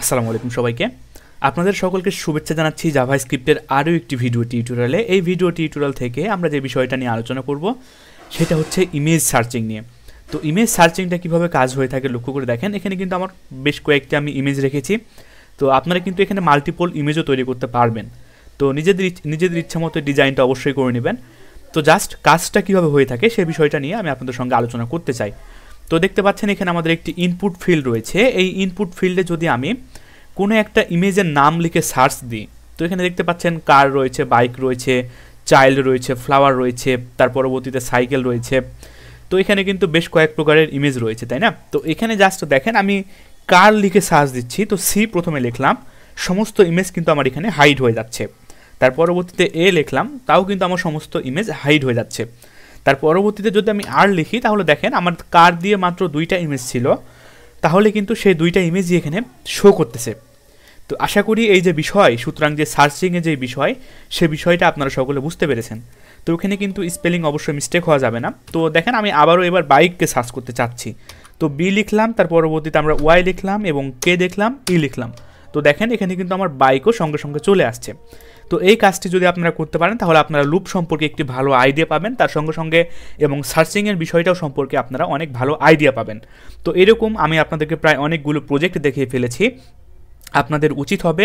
আসসালামু আলাইকুম সবাইকে আপনাদের সকলকে শুভেচ্ছা জানাচ্ছি জাভা স্ক্রিপ্টের আরও একটি ভিডিও টিউটোরিয়ালে এই ভিডিও টিউটোরিয়াল থেকে আমরা যে বিষয়টা নিয়ে আলোচনা করব সেটা হচ্ছে ইমেজ সার্চিং নিয়ে তো ইমেজ সার্চিংটা কিভাবে কাজ হয়ে থাকে লক্ষ্য করে দেখেন এখানে কিন্তু আমার বেশ কয়েকটি আমি ইমেজ রেখেছি তো আপনারা কিন্তু এখানে মাল্টিপল ইমেজও তৈরি করতে পারবেন তো নিজেদের নিজেদের ইচ্ছা মতো ডিজাইনটা অবশ্যই করে নেবেন তো জাস্ট কাজটা কীভাবে হয়ে থাকে সে বিষয়টা নিয়ে আমি আপনাদের সঙ্গে আলোচনা করতে চাই তো দেখতে পাচ্ছেন এখানে আমাদের একটি ইনপুট ফিল্ড রয়েছে এই ইনপুট ফিল্ডে যদি আমি কোনো একটা ইমেজের নাম লিখে সার্চ দিই তো এখানে দেখতে পাচ্ছেন কার রয়েছে বাইক রয়েছে চাইল্ড রয়েছে ফ্লাওয়ার রয়েছে তার পরবর্তীতে সাইকেল রয়েছে তো এখানে কিন্তু বেশ কয়েক প্রকারের ইমেজ রয়েছে তাই না তো এখানে জাস্ট দেখেন আমি কার লিখে সার্চ দিচ্ছি তো সি প্রথমে লিখলাম সমস্ত ইমেজ কিন্তু আমার এখানে হাইড হয়ে যাচ্ছে তার পরবর্তীতে এ লিখলাম তাও কিন্তু আমার সমস্ত ইমেজ হাইড হয়ে যাচ্ছে তার পরবর্তীতে যদি আমি আর লিখি তাহলে দেখেন আমার কার দিয়ে মাত্র দুইটা ইমেজ ছিল তাহলে কিন্তু সেই দুইটা ইমেজই এখানে শো করতেছে তো আশা করি এই যে বিষয় সুতরাং যে সার্চিংয়ে যে বিষয় সে বিষয়টা আপনারা সকলে বুঝতে পেরেছেন তো ওখানে কিন্তু স্পেলিং অবশ্যই মিস্টেক হওয়া যাবে না তো দেখেন আমি আবারও এবার বাইককে সার্চ করতে চাচ্ছি তো বি লিখলাম তার পরবর্তীতে আমরা ওয়াই লিখলাম এবং কে দেখলাম ই e লিখলাম তো দেখেন এখানে কিন্তু আমার বাইকও সঙ্গে সঙ্গে চলে আসছে তো এই কাজটি যদি আপনারা করতে পারেন তাহলে আপনারা লুপ সম্পর্কে একটি ভালো আইডিয়া পাবেন তার সঙ্গে সঙ্গে এবং সার্চিংয়ের বিষয়টাও সম্পর্কে আপনারা অনেক ভালো আইডিয়া পাবেন তো এরকম আমি আপনাদেরকে প্রায় অনেকগুলো প্রজেক্ট দেখিয়ে ফেলেছি আপনাদের উচিত হবে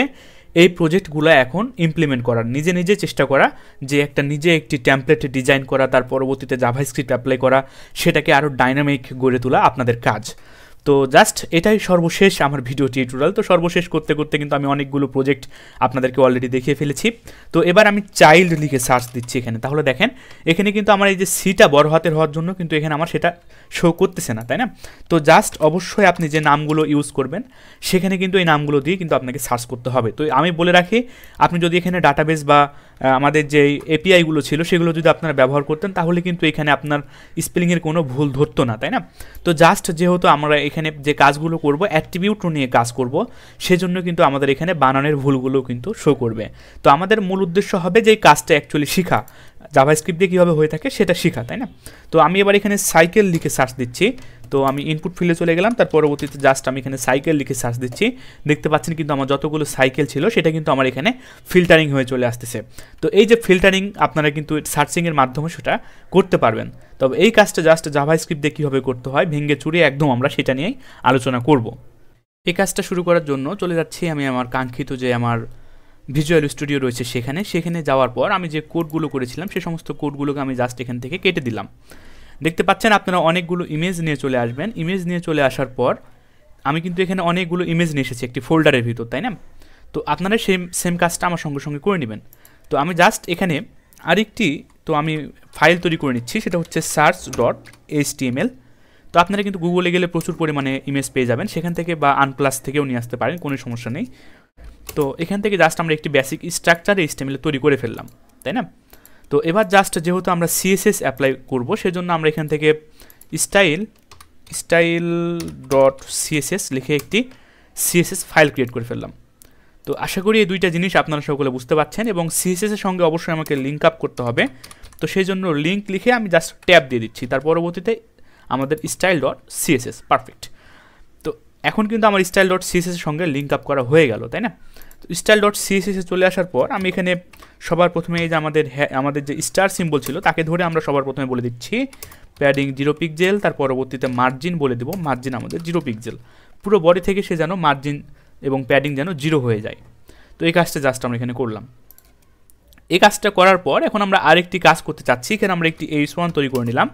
এই প্রজেক্টগুলো এখন ইমপ্লিমেন্ট করার নিজে নিজে চেষ্টা করা যে একটা নিজে একটি ট্যাম্পলেট ডিজাইন করা তার পরবর্তীতে জাভাস্ক্রিপ্ট অ্যাপ্লাই করা সেটাকে আরও ডাইনামিক গড়ে তোলা আপনাদের কাজ তো জাস্ট এটাই সর্বশেষ আমার ভিডিও টিউটোরিয়াল তো সর্বশেষ করতে করতে কিন্তু আমি অনেকগুলো প্রজেক্ট আপনাদেরকে অলরেডি দেখিয়ে ফেলেছি তো এবার আমি চাইল্ড লিখে সার্চ দিচ্ছি এখানে তাহলে দেখেন এখানে কিন্তু আমার এই যে সিটা বড় হাতের হওয়ার জন্য কিন্তু এখানে আমার সেটা শো করতেছে না তাই না তো জাস্ট অবশ্যই আপনি যে নামগুলো ইউজ করবেন সেখানে কিন্তু এই নামগুলো দিয়ে কিন্তু আপনাকে সার্চ করতে হবে তো আমি বলে রাখি আপনি যদি এখানে ডাটাবেস বা আমাদের যে এপিআইগুলো ছিল সেগুলো যদি আপনারা ব্যবহার করতেন তাহলে কিন্তু এখানে আপনার স্পেলিংয়ের কোনো ভুল ধরতো না তাই না তো জাস্ট যেহেতু আমরা এখানে যে কাজগুলো করব অ্যাট্রিবিউট নিয়ে কাজ করব সেজন্য কিন্তু আমাদের এখানে বানানের ভুলগুলো কিন্তু শো করবে তো আমাদের মূল উদ্দেশ্য হবে যে কাজটা অ্যাকচুয়ালি শেখা জাভাস্ক্রিপ্ট দিয়ে কীভাবে হয়ে থাকে সেটা শেখা তাই না তো আমি এবার এখানে সাইকেল লিখে সার্চ দিচ্ছি তো আমি ইনপুট ফিল্ডে চলে গেলাম তার পরবর্তীতে জাস্ট আমি এখানে সাইকেল লিখে সার্চ দিচ্ছি দেখতে পাচ্ছেন কিন্তু আমার যতগুলো সাইকেল ছিল সেটা কিন্তু আমার এখানে ফিল্টারিং হয়ে চলে আসতেছে তো এই যে ফিল্টারিং আপনারা কিন্তু সার্চিংয়ের মাধ্যমে সেটা করতে পারবেন তবে এই কাজটা জাস্ট জাভা স্ক্রিপ্ট দিয়ে কীভাবে করতে হয় ভেঙে চুরে একদম আমরা সেটা নিয়েই আলোচনা করব এই কাজটা শুরু করার জন্য চলে যাচ্ছি আমি আমার কাঙ্ক্ষিত যে আমার ভিজুয়াল স্টুডিও রয়েছে সেখানে সেখানে যাওয়ার পর আমি যে কোডগুলো করেছিলাম সে সমস্ত কোডগুলোকে আমি জাস্ট এখান থেকে কেটে দিলাম দেখতে পাচ্ছেন আপনারা অনেকগুলো ইমেজ নিয়ে চলে আসবেন ইমেজ নিয়ে চলে আসার পর আমি কিন্তু এখানে অনেকগুলো ইমেজ নিয়ে এসেছি একটি ফোল্ডারের ভিতর তাই না তো আপনারা সেম সেম কাজটা আমার সঙ্গে সঙ্গে করে নেবেন তো আমি জাস্ট এখানে আরেকটি তো আমি ফাইল তৈরি করে নিচ্ছি সেটা হচ্ছে সার্চ ডট এইচটিএমএল তো আপনারা কিন্তু গুগলে গেলে প্রচুর পরিমাণে ইমেজ পেয়ে যাবেন সেখান থেকে বা আনপ্লাস থেকেও নিয়ে আসতে পারেন কোনো সমস্যা নেই তো এখান থেকে জাস্ট আমরা একটি বেসিক স্ট্রাকচার এইচটিএমএল তৈরি করে ফেললাম তাই না তো এবার জাস্ট যেহেতু আমরা সিএসএস অ্যাপ্লাই করব সেজন্য আমরা এখান থেকে স্টাইল স্টাইল ডট সিএসএস লিখে একটি সিএসএস ফাইল ক্রিয়েট করে ফেললাম তো আশা করি এই দুইটা জিনিস আপনারা সকলে বুঝতে পারছেন এবং সিএসএসের সঙ্গে অবশ্যই আমাকে লিঙ্ক আপ করতে হবে তো সেই জন্য লিঙ্ক লিখে আমি জাস্ট ট্যাব দিয়ে দিচ্ছি তার পরবর্তীতে আমাদের স্টাইল ডট সিএসএস পারফেক্ট তো এখন কিন্তু আমার স্টাইল ডট সিএসএসের সঙ্গে লিঙ্ক আপ করা হয়ে গেল তাই না স্টাইল ডট সিএসএসে চলে আসার পর আমি এখানে সবার প্রথমে এই যে আমাদের আমাদের যে স্টার সিম্বল ছিল তাকে ধরে আমরা সবার প্রথমে বলে দিচ্ছি প্যাডিং জিরো পিকজেল তার পরবর্তীতে মার্জিন বলে দেব মার্জিন আমাদের জিরো পিকজেল পুরো বডি থেকে সে যেন মার্জিন এবং প্যাডিং যেন জিরো হয়ে যায় তো এই কাজটা জাস্ট আমরা এখানে করলাম এই কাজটা করার পর এখন আমরা আরেকটি কাজ করতে চাচ্ছি এখানে আমরা একটি এইচ ওয়ান তৈরি করে নিলাম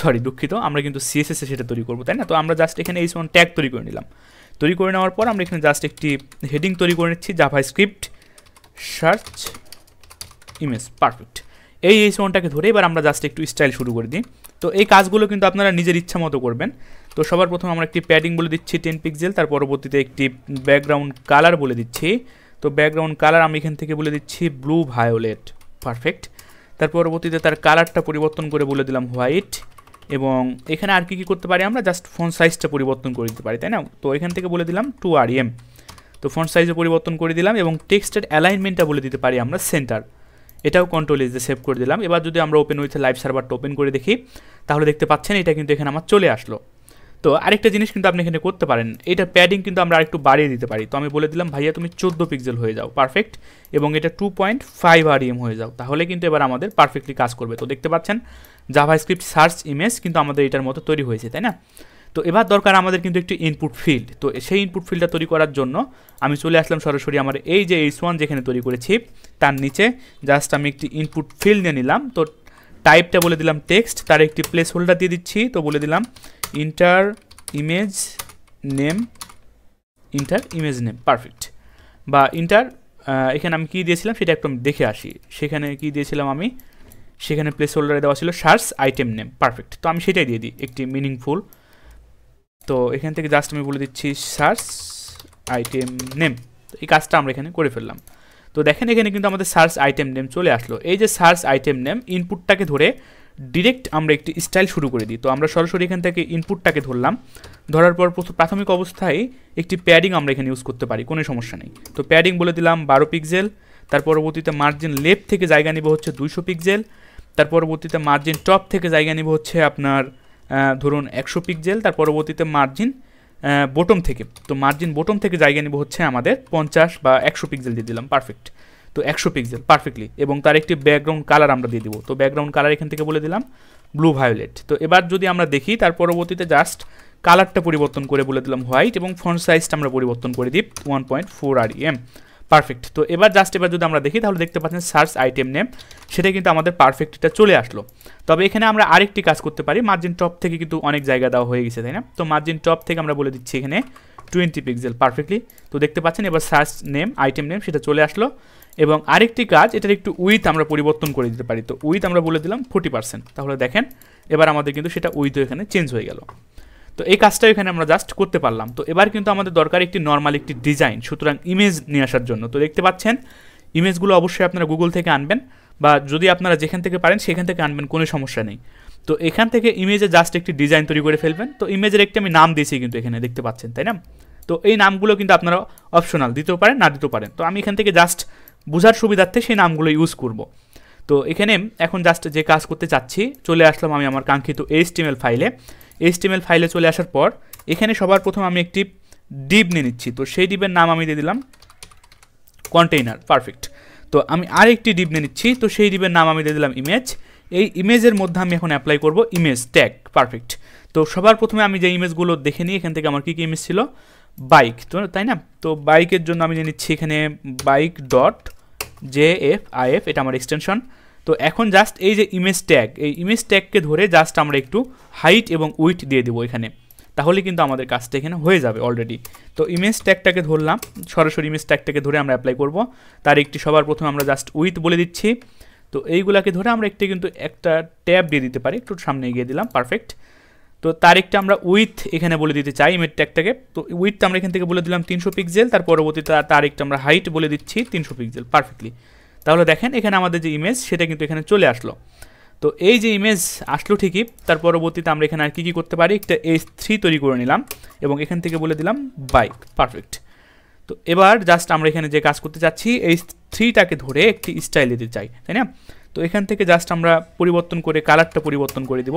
সরি দুঃখিত আমরা কিন্তু সিএসএসে সেটা তৈরি করবো তাই না তো আমরা জাস্ট এখানে এইচ ওয়ান ট্যাগ তৈরি করে নিলাম তৈরি করে নেওয়ার পর আমরা এখানে জাস্ট একটি হেডিং তৈরি করে নিচ্ছি JavaScript search image perfect এই এই সোনটাকে ধরে এবার আমরা জাস্ট একটু স্টাইল শুরু করে দিই তো এই কাজগুলো কিন্তু আপনারা নিজের ইচ্ছা মতো করবেন তো সবার প্রথম আমরা একটি প্যাডিং বলে দিচ্ছি টেন পিক্সেল তার পরবর্তীতে একটি ব্যাকগ্রাউন্ড কালার বলে দিচ্ছি তো ব্যাকগ্রাউন্ড কালার আমি এখান থেকে বলে দিচ্ছি ব্লু ভায়োলেট পারফেক্ট তার পরবর্তীতে তার কালারটা পরিবর্তন করে বলে দিলাম হোয়াইট এবং এখানে আর কি কী করতে পারি আমরা জাস্ট ফোন সাইজটা পরিবর্তন করে দিতে পারি তাই না তো এখান থেকে বলে দিলাম টু আর এম তো ফোন সাইজে পরিবর্তন করে দিলাম এবং টেক্সটের অ্যালাইনমেন্টটা বলে দিতে পারি আমরা সেন্টার এটাও কন্ট্রোল ইজে সেভ করে দিলাম এবার যদি আমরা ওপেন হয়েছে লাইভ সার্ভারটা ওপেন করে দেখি তাহলে দেখতে পাচ্ছেন এটা কিন্তু এখানে আমার চলে আসলো তো আরেকটা জিনিস কিন্তু আপনি এখানে করতে পারেন এটা প্যাডিং কিন্তু আমরা আরেকটু বাড়িয়ে দিতে পারি তো আমি বলে দিলাম ভাইয়া তুমি চোদ্দো পিক্সেল হয়ে যাও পারফেক্ট এবং এটা two point five R M হয়ে যাও তাহলে কিন্তু এবার আমাদের পারফেক্টলি কাজ করবে তো দেখতে পাচ্ছেন জাভাস্ক্রিপ্ট সার্চ ইমেজ কিন্তু আমাদের এটার মতো তৈরি হয়েছে তাই না তো এবার দরকার আমাদের কিন্তু একটি ইনপুট ফিল্ড তো সেই ইনপুট ফিল্ডটা তৈরি করার জন্য আমি চলে আসলাম সরাসরি আমার এই যে এইচ ওয়ান যেখানে তৈরি করেছি তার নিচে জাস্ট আমি একটি ইনপুট ফিল্ড নিয়ে নিলাম তো টাইপটা বলে দিলাম টেক্সট তার একটি প্লেস হোল্ডার দিয়ে দিচ্ছি তো বলে দিলাম enter image name enter image name perfect বা ইন্টার এখানে আমি কী দিয়েছিলাম সেটা একদম দেখে আসি সেখানে কী দিয়েছিলাম আমি সেখানে প্লেস হোল্ডারে দেওয়া ছিল সার্চ আইটেম নেম পারফেক্ট তো আমি সেটাই দিয়ে দিই একটি মিনিংফুল তো এখান থেকে জাস্ট আমি বলে দিচ্ছি সার্চ আইটেম নেম এই কাজটা আমরা এখানে করে ফেললাম তো দেখেন এখানে কিন্তু আমাদের সার্চ আইটেম নেম চলে আসলো এই যে সার্চ আইটেম নেম ইনপুটটাকে ধরে ডিরেক্ট আমরা একটি স্টাইল শুরু করে দিই তো আমরা সরাসরি এখান থেকে ইনপুটটাকে ধরলাম ধরার পর প্রাথমিক অবস্থায় একটি প্যাডিং আমরা এখানে ইউজ করতে পারি কোনো সমস্যা নেই তো প্যাডিং বলে দিলাম বারো পিক্সেল তার পরবর্তীতে মার্জিন লেফট থেকে জায়গা নিব হচ্ছে দুইশো পিক্সেল তার পরবর্তীতে মার্জিন টপ থেকে জায়গা নেবে হচ্ছে আপনার ধরুন একশো পিকজেল তার পরবর্তীতে মার্জিন বটম থেকে তো মার্জিন বটম থেকে জায়গা নেব হচ্ছে আমাদের পঞ্চাশ বা একশো পিকজেল দিয়ে দিলাম পারফেক্ট তো একশো পিকজেল পারফেক্টলি এবং তার একটি ব্যাকগ্রাউন্ড কালার আমরা দিয়ে দিব তো ব্যাকগ্রাউন্ড কালার এখান থেকে বলে দিলাম ব্লু ভায়োলেট তো এবার যদি আমরা দেখি তার পরবর্তীতে জাস্ট কালারটা পরিবর্তন করে বলে দিলাম হোয়াইট এবং ফ্রন্ট সাইজটা আমরা পরিবর্তন করে দিই one point four R M perfect তো এবার জাস্ট এবার যদি আমরা দেখি তাহলে দেখতে পাচ্ছেন সার্চ আইটেম নেম সেটা কিন্তু আমাদের পারফেক্ট এটা চলে আসলো তবে এখানে আমরা আরেকটি কাজ করতে পারি মার্জিন টপ থেকে কিন্তু অনেক জায়গা দেওয়া হয়ে গেছে তাই না তো মার্জিন টপ থেকে আমরা বলে দিচ্ছি এখানে টোয়েন্টি পিক্সেল পারফেক্টলি তো দেখতে পাচ্ছেন এবার সার্চ নেম আইটেম নেম সেটা চলে আসলো এবং আরেকটি কাজ এটার একটু উইথ আমরা পরিবর্তন করে দিতে পারি তো উইথ আমরা বলে দিলাম ফোর্টি পার্সেন্ট তাহলে দেখেন এবার আমাদের কিন্তু সেটা উইথও এখানে চেঞ্জ হয়ে গেল তো এই কাজটা এখানে আমরা জাস্ট করতে পারলাম তো এবার কিন্তু আমাদের দরকার একটি নর্মাল একটি ডিজাইন সুতরাং ইমেজ নিয়ে আসার জন্য তো দেখতে পাচ্ছেন ইমেজগুলো অবশ্যই আপনারা গুগল থেকে আনবেন বা যদি আপনারা যেখান থেকে পারেন সেখান থেকে আনবেন কোনো সমস্যা নেই তো এখান থেকে ইমেজে জাস্ট একটি ডিজাইন তৈরি করে ফেলবেন তো ইমেজের একটি আমি নাম দিয়েছি কিন্তু এখানে দেখতে পাচ্ছেন তাই না তো এই নামগুলো কিন্তু আপনারা অপশনাল দিতেও পারেন না দিতেও পারেন তো আমি এখান থেকে জাস্ট বোঝার সুবিধার্থে সেই নামগুলো ইউজ করব তো এখানে এখন জাস্ট যে কাজ করতে চাচ্ছি চলে আসলাম আমি আমার কাঙ্ক্ষিত টিমএল ফাইলে এইচটিএমএল ফাইলে চলে আসার পর এখানে সবার প্রথম আমি একটি ডিপ নিয়ে নিচ্ছি তো সেই ডিপের নাম আমি দিয়ে দিলাম কন্টেইনার পারফেক্ট তো আমি আরেকটি ডিপ নিয়ে নিচ্ছি তো সেই ডিপের নাম আমি দিয়ে দিলাম ইমেজ এই ইমেজের মধ্যে আমি এখন অ্যাপ্লাই করব ইমেজ ট্যাগ পারফেক্ট তো সবার প্রথমে আমি যে ইমেজগুলো দেখে নিই এখান থেকে আমার কী কী ইমেজ ছিল বাইক তো তাই না তো বাইকের জন্য আমি নিয়ে নিচ্ছি এখানে bike dot J F I F এটা আমার এক্সটেনশন তো এখন জাস্ট এই যে ইমেজ ট্যাগ এই ইমেজ ট্যাগকে ধরে জাস্ট আমরা একটু হাইট এবং উইথ দিয়ে দেবো এখানে তাহলে কিন্তু আমাদের কাজটা এখানে হয়ে যাবে অলরেডি তো ইমেজ ট্যাগটাকে ধরলাম সরাসরি ইমেজ ট্যাগটাকে ধরে আমরা অ্যাপ্লাই করব তার একটি সবার প্রথমে আমরা জাস্ট উইথ বলে দিচ্ছি তো এইগুলাকে ধরে আমরা একটি কিন্তু একটা ট্যাব দিয়ে দিতে পারি একটু সামনে এগিয়ে দিলাম পারফেক্ট তো তার একটি আমরা উইথ এখানে বলে দিতে চাই ইমেজ ট্যাগটাকে তো উইথ আমরা এখান থেকে বলে দিলাম তিনশো পিক্সেল তার পরবর্তীতে তার একটা আমরা হাইট বলে দিচ্ছি তিনশো পিক্সেল পারফেক্টলি তাহলে দেখেন এখানে আমাদের যে ইমেজ সেটা কিন্তু এখানে চলে আসলো তো এই যে ইমেজ আসলো ঠিকই তার পরবর্তীতে আমরা এখানে আর কী কী করতে পারি একটা এস থ্রি তৈরি করে নিলাম এবং এখান থেকে বলে দিলাম বাইক পারফেক্ট তো এবার জাস্ট আমরা এখানে যে কাজ করতে চাচ্ছি এই থ্রিটাকে ধরে একটি স্টাইল দিতে চাই তাই না তো এখান থেকে জাস্ট আমরা পরিবর্তন করে কালারটা পরিবর্তন করে দিব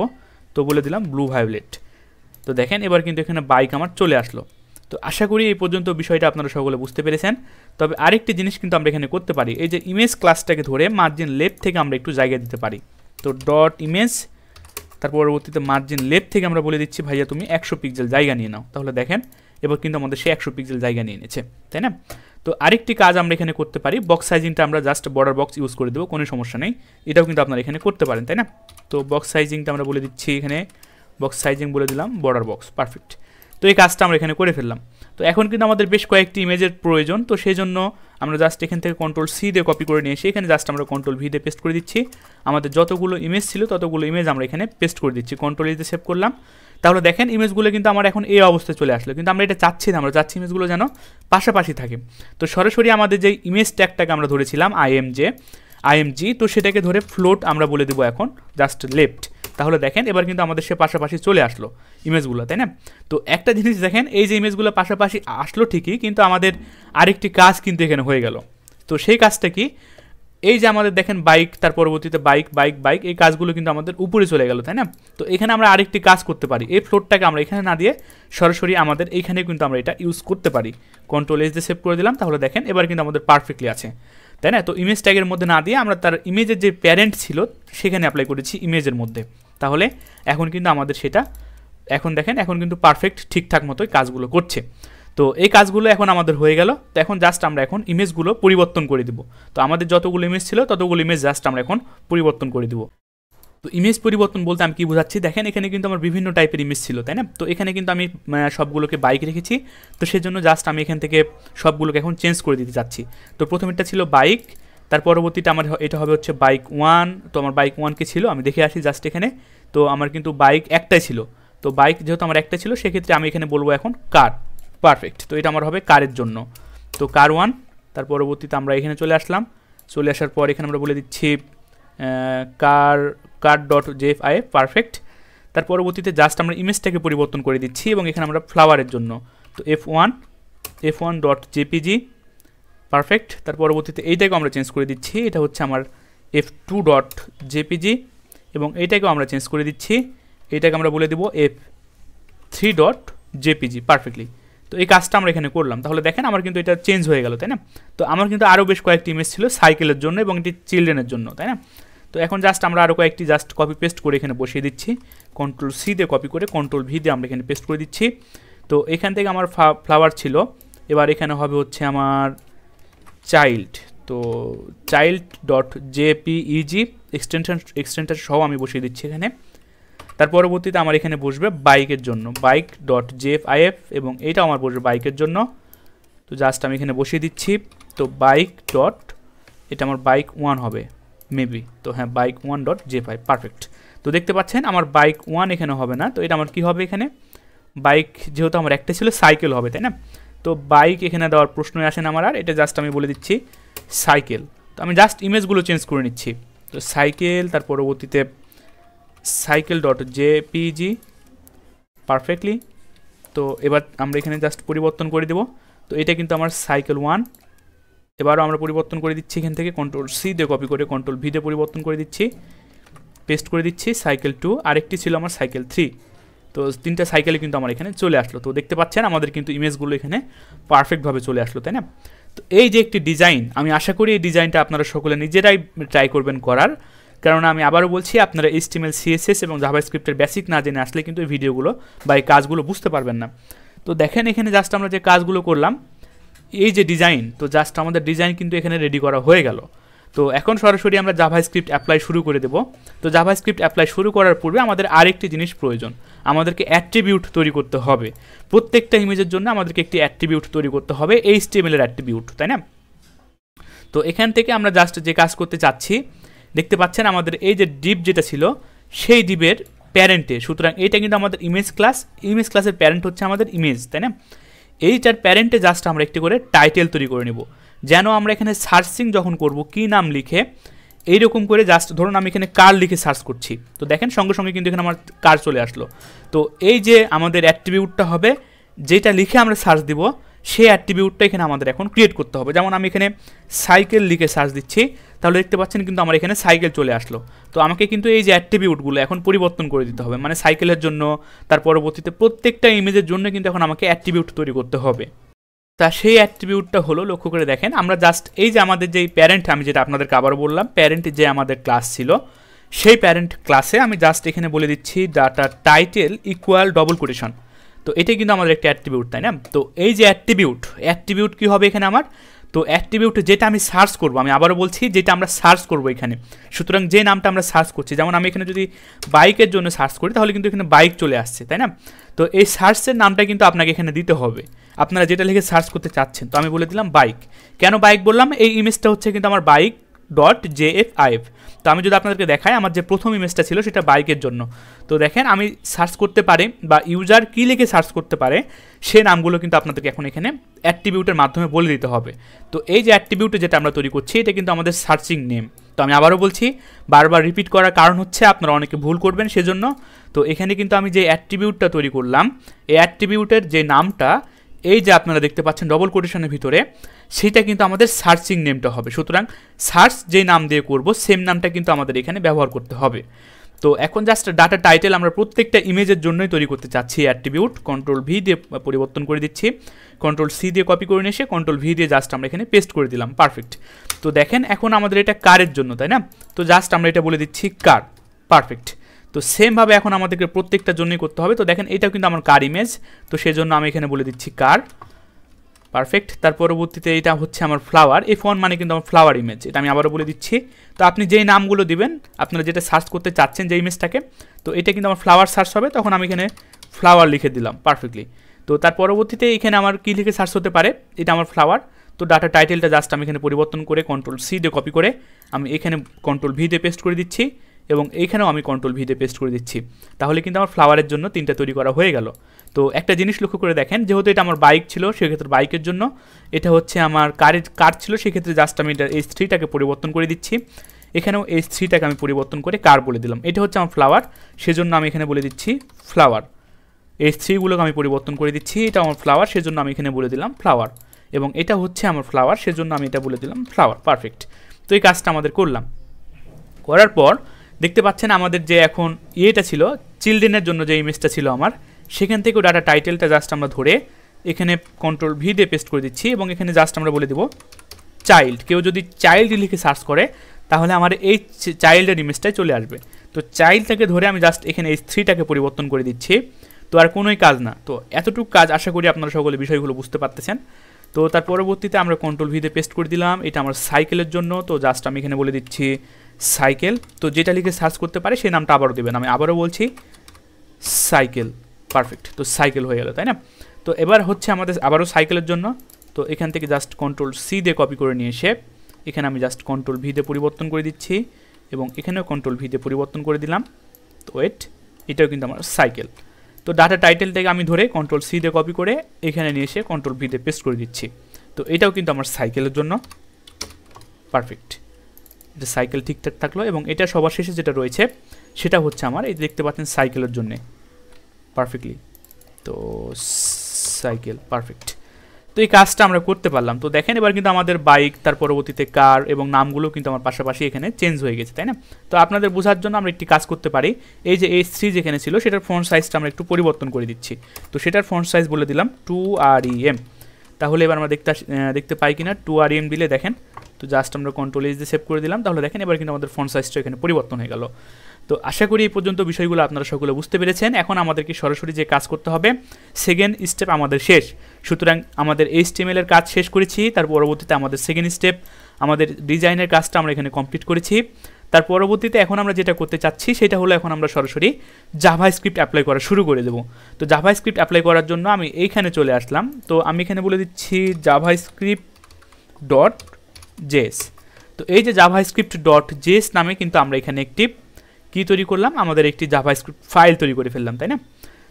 তো বলে দিলাম ব্লু ভায়োলেট তো দেখেন এবার কিন্তু এখানে বাইক আমার চলে আসলো তো আশা করি এই পর্যন্ত বিষয়টা আপনারা সকলে বুঝতে পেরেছেন তবে আরেকটি জিনিস কিন্তু আমরা এখানে করতে পারি এই যে ইমেজ ক্লাসটাকে ধরে মার্জিন লেফ থেকে আমরা একটু জায়গা দিতে পারি তো ডট ইমেজ তার পরবর্তীতে মার্জিন লেফ থেকে আমরা বলে দিচ্ছি ভাইয়া তুমি একশো পিক্সেল জায়গা নিয়ে নাও তাহলে দেখেন এবার কিন্তু আমাদের সে একশো পিক্সেল জায়গা নিয়ে নিয়েছে তাই না তো আরেকটি কাজ আমরা এখানে করতে পারি বক্স সাইজিংটা আমরা জাস্ট বর্ডার বক্স ইউজ করে দেবো কোনো সমস্যা নেই এটাও কিন্তু আপনারা এখানে করতে পারেন তাই না তো বক্স সাইজিংটা আমরা বলে দিচ্ছি এখানে বক্স সাইজিং বলে দিলাম বর্ডার বক্স পারফেক্ট তো এই কাজটা আমরা এখানে করে ফেললাম তো এখন কিন্তু আমাদের বেশ কয়েকটি ইমেজের প্রয়োজন তো সেই জন্য আমরা জাস্ট এখান থেকে কন্ট্রোল সি দিয়ে কপি করে নিয়ে এসে এখানে জাস্ট আমরা কন্ট্রোল ভি দিয়ে পেস্ট করে দিচ্ছি আমাদের যতগুলো ইমেজ ছিল ততগুলো ইমেজ আমরা এখানে পেস্ট করে দিচ্ছি কন্ট্রোল ইতে সেভ করলাম তাহলে দেখেন ইমেজগুলো কিন্তু আমার এখন এই অবস্থায় চলে আসলো কিন্তু আমরা এটা চাচ্ছি না আমরা চাচ্ছি ইমেজগুলো যেন পাশাপাশি থাকে তো সরাসরি আমাদের যে ইমেজ ট্যাগটাকে আমরা ধরেছিলাম আইএমজে আইএমজি তো সেটাকে ধরে ফ্লোট আমরা বলে দেবো এখন জাস্ট লেফট তাহলে দেখেন এবার কিন্তু আমাদের সে পাশাপাশি চলে আসলো ইমেজগুলো তাই না তো একটা জিনিস দেখেন এই যে ইমেজগুলো পাশাপাশি আসলো ঠিকই কিন্তু আমাদের আরেকটি কাজ কিন্তু এখানে হয়ে গেল তো সেই কাজটা কি এই যে আমাদের দেখেন বাইক তার পরবর্তীতে বাইক বাইক বাইক এই কাজগুলো কিন্তু আমাদের উপরে চলে গেল তাই না তো এখানে আমরা আরেকটি কাজ করতে পারি এই ফ্লোরটাকে আমরা এখানে না দিয়ে সরাসরি আমাদের এইখানে কিন্তু আমরা এটা ইউজ করতে পারি কন্ট্রোল এস দিয়ে সেভ করে দিলাম তাহলে দেখেন এবার কিন্তু আমাদের পারফেক্টলি আছে তাই না তো ইমেজ ট্যাগের মধ্যে না দিয়ে আমরা তার ইমেজের যে প্যারেন্ট ছিল সেখানে অ্যাপ্লাই করেছি ইমেজের মধ্যে তাহলে এখন কিন্তু আমাদের সেটা এখন দেখেন এখন কিন্তু পারফেক্ট ঠিকঠাক মতোই কাজগুলো করছে তো এই কাজগুলো এখন আমাদের হয়ে গেল তো এখন জাস্ট আমরা এখন ইমেজগুলো পরিবর্তন করে দিব তো আমাদের যতগুলো ইমেজ ছিল ততগুলো ইমেজ জাস্ট আমরা এখন পরিবর্তন করে দিব তো ইমেজ পরিবর্তন বলতে আমি কী বোঝাচ্ছি দেখেন এখানে কিন্তু আমার বিভিন্ন টাইপের ইমেজ ছিল তাই না তো এখানে কিন্তু আমি সবগুলোকে বাইক রেখেছি তো সেজন্য জাস্ট আমি এখান থেকে সবগুলোকে এখন চেঞ্জ করে দিতে চাচ্ছি তো প্রথমেরটা ছিল বাইক তার পরবর্তীটা আমার এটা হবে হচ্ছে বাইক ওয়ান তো আমার বাইক ওয়ানকে ছিল আমি দেখে আসি জাস্ট এখানে তো আমার কিন্তু বাইক একটাই ছিল তো বাইক যেহেতু আমার একটা ছিল সেক্ষেত্রে আমি এখানে বলবো এখন কার পারফেক্ট তো এটা আমার হবে কারের জন্য তো কার ওয়ান তার পরবর্তীতে আমরা এখানে চলে আসলাম চলে আসার পর এখানে আমরা বলে দিচ্ছি car car dot J F I perfect তার পরবর্তীতে জাস্ট আমরা ইমেজটাকে পরিবর্তন করে দিচ্ছি এবং এখানে আমরা ফ্লাওয়ারের জন্য তো F one F one dot JPG perfect তার পরবর্তীতে এইটাকে আমরা চেঞ্জ করে দিচ্ছি এটা হচ্ছে আমার এফ টু ডট জেপিজি এবং এইটাকেও আমরা চেঞ্জ করে দিচ্ছি এইটাকে আমরা বলে দেব F three dot JPG perfectly তো এই কাজটা আমরা এখানে করলাম তাহলে দেখেন আমার কিন্তু এটা চেঞ্জ হয়ে গেল তাই না তো আমার কিন্তু আরও বেশ কয়েকটি ইমেজ ছিল সাইকেলের জন্য এবং এটি চিলড্রেনের জন্য তাই না তো এখন জাস্ট আমরা আরও কয়েকটি জাস্ট কপি পেস্ট করে এখানে বসিয়ে দিচ্ছি কন্ট্রোল সি দিয়ে কপি করে কন্ট্রোল ভি দিয়ে আমরা এখানে পেস্ট করে দিচ্ছি তো এখান থেকে আমার ফ্লাওয়ার ছিল এবার এখানে হবে হচ্ছে আমার চাইল্ড তো child dot JPEG extension extension সহ আমি বসিয়ে দিচ্ছি এখানে তার পরবর্তীতে আমার এখানে বসবে বাইকের জন্য বাইক ডট জেএফ আইএফ এবং এটা আমার বসবে বাইকের জন্য তো জাস্ট আমি এখানে বসিয়ে দিচ্ছি তো বাইক ডট এটা আমার বাইক ওয়ান হবে মেবি তো হ্যাঁ bike one dot J five perfect তো দেখতে পাচ্ছেন আমার বাইক ওয়ান এখানে হবে না তো এটা আমার কি হবে এখানে বাইক যেহেতু আমার একটা ছিল সাইকেল হবে তাই না তো বাইক এখানে দেওয়ার প্রশ্নই আসে না আমার আর এটা জাস্ট আমি বলে দিচ্ছি সাইকেল তো আমি জাস্ট ইমেজগুলো চেঞ্জ করে নিচ্ছি তো সাইকেল তার পরবর্তীতে সাইকেল ডট জেপিজি পারফেক্টলি তো এবার আমরা এখানে জাস্ট পরিবর্তন করে দেব তো এটা কিন্তু আমার সাইকেল ওয়ান এবারও আমরা পরিবর্তন করে দিচ্ছি এখান থেকে কন্ট্রোল সি দিয়ে কপি করে কন্ট্রোল ভিতে পরিবর্তন করে দিচ্ছি পেস্ট করে দিচ্ছি সাইকেল টু আরেকটি ছিল আমার সাইকেল থ্রি তো তিনটা সাইকেলে কিন্তু আমার এখানে চলে আসলো তো দেখতে পাচ্ছেন আমাদের কিন্তু ইমেজগুলো এখানে পারফেক্টভাবে চলে আসলো তাই না এই যে একটি ডিজাইন আমি আশা করি এই ডিজাইনটা আপনারা সকলে নিজেরাই ট্রাই করবেন করার কারণ আমি আবারও বলছি আপনারা এইচটিএমএল সিএসএস এবং জাভাস্ক্রিপ্টের বেসিক না জেনে আসলে কিন্তু এই ভিডিওগুলো বা এই কাজগুলো বুঝতে পারবেন না তো দেখেন এখানে জাস্ট আমরা যে কাজগুলো করলাম এই যে ডিজাইন তো জাস্ট আমাদের ডিজাইন কিন্তু এখানে রেডি করা হয়ে গেল তো এখন সরাসরি আমরা জাভা স্ক্রিপ্ট অ্যাপ্লাই শুরু করে দেব তো জাভা স্ক্রিপ্ট অ্যাপ্লাই শুরু করার পূর্বে আমাদের আরেকটি জিনিস প্রয়োজন আমাদেরকে অ্যাট্রিবিউট তৈরি করতে হবে প্রত্যেকটা ইমেজের জন্য আমাদেরকে একটি অ্যাট্রিবিউট তৈরি করতে হবে এই স্টেমেলের অ্যাট্রিবিউট তাই না তো এখান থেকে আমরা জাস্ট যে কাজ করতে চাচ্ছি দেখতে পাচ্ছেন আমাদের এই যে ডিপ যেটা ছিল সেই ডিপের প্যারেন্টে সুতরাং এইটা কিন্তু আমাদের ইমেজ ক্লাস ইমেজ ক্লাসের প্যারেন্ট হচ্ছে আমাদের ইমেজ তাই না এইটার প্যারেন্টে জাস্ট আমরা একটি করে টাইটেল তৈরি করে নেব যেন আমরা এখানে সার্চিং যখন করব কি নাম লিখে এইরকম করে জাস্ট ধরুন আমি এখানে কার লিখে সার্চ করছি তো দেখেন সঙ্গে সঙ্গে কিন্তু এখানে আমার কার চলে আসলো তো এই যে আমাদের অ্যাট্রিবিউটটা হবে যেটা লিখে আমরা সার্চ দিব সেই অ্যাট্রিবিউটটা এখানে আমাদের এখন ক্রিয়েট করতে হবে যেমন আমি এখানে সাইকেল লিখে সার্চ দিচ্ছি তাহলে দেখতে পাচ্ছেন কিন্তু আমার এখানে সাইকেল চলে আসলো তো আমাকে কিন্তু এই যে অ্যাট্রিবিউটগুলো এখন পরিবর্তন করে দিতে হবে মানে সাইকেলের জন্য তার পরবর্তীতে প্রত্যেকটা ইমেজের জন্য কিন্তু এখন আমাকে অ্যাট্রিবিউট তৈরি করতে হবে তা সেই অ্যাট্রিবিউটটা হলো লক্ষ্য করে দেখেন আমরা জাস্ট এই যে আমাদের যেই প্যারেন্ট আমি যেটা আপনাদেরকে আবারও বললাম প্যারেন্ট যে আমাদের ক্লাস ছিল সেই প্যারেন্ট ক্লাসে আমি জাস্ট এখানে বলে দিচ্ছি data title equal double quotation তো এটাই কিন্তু আমাদের একটা অ্যাট্রিবিউট তাই না তো এই যে অ্যাট্রিবিউট অ্যাট্রিবিউট কী হবে এখানে আমার তো অ্যাট্রিবিউট যেটা আমি সার্চ করব আমি আবারও বলছি যেটা আমরা সার্চ করব এখানে সুতরাং যে নামটা আমরা সার্চ করছি যেমন আমি এখানে যদি বাইকের জন্য সার্চ করি তাহলে কিন্তু এখানে বাইক চলে আসছে তাই না তো এই সার্চের নামটা কিন্তু আপনাকে এখানে দিতে হবে আপনারা যেটা লিখে সার্চ করতে চাচ্ছেন তো আমি বলে দিলাম বাইক কেন বাইক বললাম এই ইমেজটা হচ্ছে কিন্তু আমার বাইক ডট জে এফ আইভ তো আমি যদি আপনাদেরকে দেখাই আমার যে প্রথম ইমেজটা ছিল সেটা বাইকের জন্য তো দেখেন আমি সার্চ করতে পারি বা ইউজার কী লিখে সার্চ করতে পারে সে নামগুলো কিন্তু আপনাদেরকে এখন এখানে অ্যাট্রিবিউটের মাধ্যমে বলে দিতে হবে তো এই যে অ্যাট্রিবিউটে যেটা আমরা তৈরি করছি এটা কিন্তু আমাদের সার্চিং নেম তো আমি আবারও বলছি বারবার রিপিট করার কারণ হচ্ছে আপনারা অনেকে ভুল করবেন সেজন্য তো এখানে কিন্তু আমি যে অ্যাট্রিবিউটটা তৈরি করলাম এই অ্যাট্রিবিউটের যে নামটা এই যে আপনারা দেখতে পাচ্ছেন ডবল কোটেশনের ভিতরে সেটা কিন্তু আমাদের সার্চিং নেমটা হবে সুতরাং সার্চ যে নাম দিয়ে করব সেম নামটা কিন্তু আমাদের এখানে ব্যবহার করতে হবে তো এখন জাস্ট ডাটা টাইটেল আমরা প্রত্যেকটা ইমেজের জন্যই তৈরি করতে চাচ্ছি অ্যাট্রিবিউট কন্ট্রোল ভি দিয়ে পরিবর্তন করে দিচ্ছি কন্ট্রোল সি দিয়ে কপি করে নিয়ে এসে কন্ট্রোল ভি দিয়ে জাস্ট আমরা এখানে পেস্ট করে দিলাম পারফেক্ট তো দেখেন এখন আমাদের এটা কারের জন্য তাই না তো জাস্ট আমরা এটা বলে দিচ্ছি কার পারফেক্ট তো সেমভাবে এখন আমাদেরকে প্রত্যেকটার জন্যই করতে হবে তো দেখেন এটাও কিন্তু আমার কার ইমেজ তো সেজন্য আমি এখানে বলে দিচ্ছি কার পারফেক্ট তার পরবর্তীতে এটা হচ্ছে আমার ফ্লাওয়ার এফ ওয়ান মানে কিন্তু আমার ফ্লাওয়ার ইমেজ এটা আমি আবারও বলে দিচ্ছি তো আপনি যেই নামগুলো দিবেন আপনারা যেটা সার্চ করতে চাচ্ছেন যে ইমেজটাকে তো এটা কিন্তু আমার ফ্লাওয়ার সার্চ হবে তখন আমি এখানে ফ্লাওয়ার লিখে দিলাম পারফেক্টলি তো তার পরবর্তীতে এখানে আমার কী লিখে সার্চ হতে পারে এটা আমার ফ্লাওয়ার তো ডাটা টাইটেলটা জাস্ট আমি এখানে পরিবর্তন করে কন্ট্রোল সি দিয়ে কপি করে আমি এখানে কন্ট্রোল ভি দিয়ে পেস্ট করে দিচ্ছি এবং এইখানেও আমি কন্ট্রোল ভিতে পেস্ট করে দিচ্ছি তাহলে কিন্তু আমার ফ্লাওয়ারের জন্য তিনটা তৈরি করা হয়ে গেল তো একটা জিনিস লক্ষ্য করে দেখেন যেহেতু এটা আমার বাইক ছিল সেক্ষেত্রে বাইকের জন্য এটা হচ্ছে আমার কারের কার ছিল সেক্ষেত্রে জাস্ট আমি এটা এইচ থ্রিটাকে পরিবর্তন করে দিচ্ছি এখানেও এই থ্রিটাকে আমি পরিবর্তন করে কার বলে দিলাম এটা হচ্ছে আমার ফ্লাওয়ার সেজন্য আমি এখানে বলে দিচ্ছি ফ্লাওয়ার এই থ্রিগুলোকে আমি পরিবর্তন করে দিচ্ছি এটা আমার ফ্লাওয়ার সেজন্য আমি এখানে বলে দিলাম ফ্লাওয়ার এবং এটা হচ্ছে আমার ফ্লাওয়ার সেজন্য আমি এটা বলে দিলাম ফ্লাওয়ার পারফেক্ট তো এই কাজটা আমাদের করলাম করার পর দেখতে পাচ্ছেন আমাদের যে এখন ইয়েটা ছিল চিলড্রেনের জন্য যে ইমেজটা ছিল আমার সেখান থেকেও ডাটা টাইটেলটা জাস্ট আমরা ধরে এখানে কন্ট্রোল ভি দিয়ে পেস্ট করে দিচ্ছি এবং এখানে জাস্ট আমরা বলে দেব চাইল্ড কেউ যদি চাইল্ড লিখে সার্চ করে তাহলে আমার এই চাইল্ডের ইমেজটাই চলে আসবে তো চাইল্ডটাকে ধরে আমি জাস্ট এখানে এই থ্রিটাকে পরিবর্তন করে দিচ্ছি তো আর কোনোই কাজ না তো এতটুকু কাজ আশা করি আপনারা সকলে বিষয়গুলো বুঝতে পারতেছেন তো তার পরবর্তীতে আমরা কন্ট্রোল ভিতে পেস্ট করে দিলাম এটা আমার সাইকেলের জন্য তো জাস্ট আমি এখানে বলে দিচ্ছি সাইকেল তো যেটা লিখে সার্চ করতে পারে সেই নামটা আবারও দেবেন আমি আবারও বলছি সাইকেল পারফেক্ট তো সাইকেল হয়ে গেল তাই না তো এবার হচ্ছে আমাদের আবারও সাইকেলের জন্য তো এখান থেকে জাস্ট কন্ট্রোল সি দিয়ে কপি করে নিয়ে এসে এখানে আমি জাস্ট কন্ট্রোল ভিতে পরিবর্তন করে দিচ্ছি এবং এখানেও কন্ট্রোল ভিতে পরিবর্তন করে দিলাম তো ওয়েট এটাও কিন্তু আমার সাইকেল তো ডাটা টাইটেল থেকে আমি ধরে কন্ট্রোল সি দিয়ে কপি করে এখানে নিয়ে এসে কন্ট্রোল ভিতে পেস্ট করে দিচ্ছি তো এটাও কিন্তু আমার সাইকেলের জন্য পারফেক্ট এটা সাইকেল ঠিকঠাক থাকলো এবং এটা সবার শেষে যেটা রয়েছে সেটা হচ্ছে আমার এই দেখতে পাচ্ছেন সাইকেলের জন্যে পারফেক্টলি তো সাইকেল পারফেক্ট তো এই কাজটা আমরা করতে পারলাম তো দেখেন এবার কিন্তু আমাদের বাইক তার পরবর্তীতে কার এবং নামগুলো কিন্তু আমার পাশাপাশি এখানে চেঞ্জ হয়ে গেছে তাই না তো আপনাদের বোঝার জন্য আমরা একটি কাজ করতে পারি এই যে এই থ্রি যেখানে ছিল সেটার ফ্রন্ট সাইজটা আমরা একটু পরিবর্তন করে দিচ্ছি তো সেটার ফ্রন্ট সাইজ বলে দিলাম টু আর ই এম তাহলে এবার আমরা দেখতে দেখতে পাই কিনা টু আর এম দিলে দেখেন তো জাস্ট আমরা কন্ট্রোল এইচ দিয়ে সেভ করে দিলাম তাহলে দেখেন এবার কিন্তু আমাদের ফোন সাইজটা এখানে পরিবর্তন হয়ে গেল তো আশা করি এই পর্যন্ত বিষয়গুলো আপনারা সকলে বুঝতে পেরেছেন এখন আমাদেরকে সরাসরি যে কাজ করতে হবে সেকেন্ড স্টেপ আমাদের শেষ সুতরাং আমাদের এইচ এর কাজ শেষ করেছি তার পরবর্তীতে আমাদের সেকেন্ড স্টেপ আমাদের ডিজাইনের কাজটা আমরা এখানে কমপ্লিট করেছি তার পরবর্তীতে এখন আমরা যেটা করতে চাচ্ছি সেটা হলো এখন আমরা সরাসরি জাভা স্ক্রিপ্ট অ্যাপ্লাই করা শুরু করে দেবো তো জাভা স্ক্রিপ্ট অ্যাপ্লাই করার জন্য আমি এইখানে চলে আসলাম তো আমি এখানে বলে দিচ্ছি জাভা স্ক্রিপ্ট ডট জেস তো এই যে জাভা স্ক্রিপ্ট ডট জেস নামে কিন্তু আমরা এখানে একটি কী তৈরি করলাম আমাদের একটি জাভা স্ক্রিপ্ট ফাইল তৈরি করে ফেললাম তাই না